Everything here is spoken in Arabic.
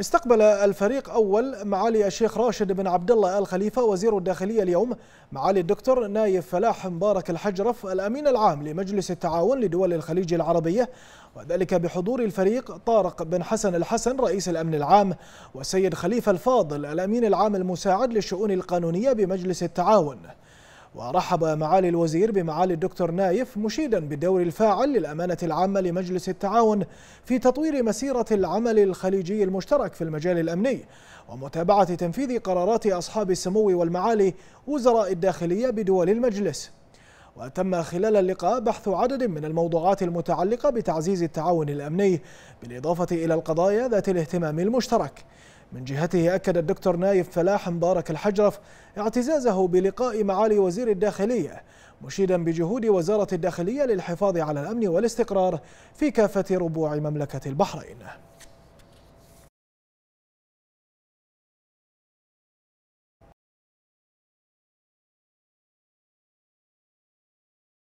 استقبل الفريق أول معالي الشيخ راشد بن عبد الله آل خليفة وزير الداخلية اليوم معالي الدكتور نايف فلاح مبارك الحجرف الأمين العام لمجلس التعاون لدول الخليج العربية وذلك بحضور الفريق طارق بن حسن الحسن رئيس الأمن العام والسيد خليفة الفاضل الأمين العام المساعد للشؤون القانونية بمجلس التعاون ورحب معالي الوزير بمعالي الدكتور نايف مشيدا بالدور الفاعل للأمانة العامة لمجلس التعاون في تطوير مسيرة العمل الخليجي المشترك في المجال الأمني ومتابعة تنفيذ قرارات أصحاب السمو والمعالي وزراء الداخلية بدول المجلس وتم خلال اللقاء بحث عدد من الموضوعات المتعلقة بتعزيز التعاون الأمني بالإضافة إلى القضايا ذات الاهتمام المشترك من جهته أكد الدكتور نايف فلاح مبارك الحجرف اعتزازه بلقاء معالي وزير الداخلية مشيدا بجهود وزارة الداخلية للحفاظ على الأمن والاستقرار في كافة ربوع مملكة البحرين